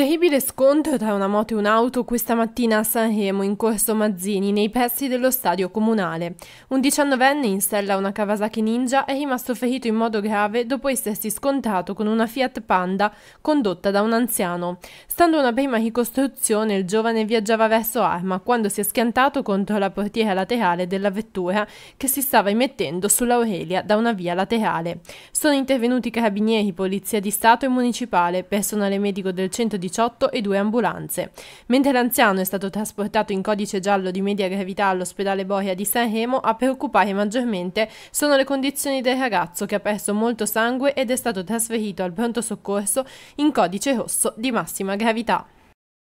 Terribile scontro tra una moto e un'auto questa mattina a Sanremo in corso Mazzini nei pressi dello stadio comunale. Un diciannovenne in sella a una Kawasaki Ninja è rimasto ferito in modo grave dopo essersi scontrato con una Fiat Panda condotta da un anziano. Stando una prima ricostruzione il giovane viaggiava verso Arma quando si è schiantato contro la portiera laterale della vettura che si stava immettendo sull'Aurelia da una via laterale. Sono intervenuti carabinieri, polizia di Stato e municipale, personale medico del centro di 18 e due ambulanze. Mentre l'anziano è stato trasportato in codice giallo di media gravità all'ospedale Boria di Sanremo, a preoccupare maggiormente sono le condizioni del ragazzo che ha perso molto sangue ed è stato trasferito al pronto soccorso in codice rosso di massima gravità.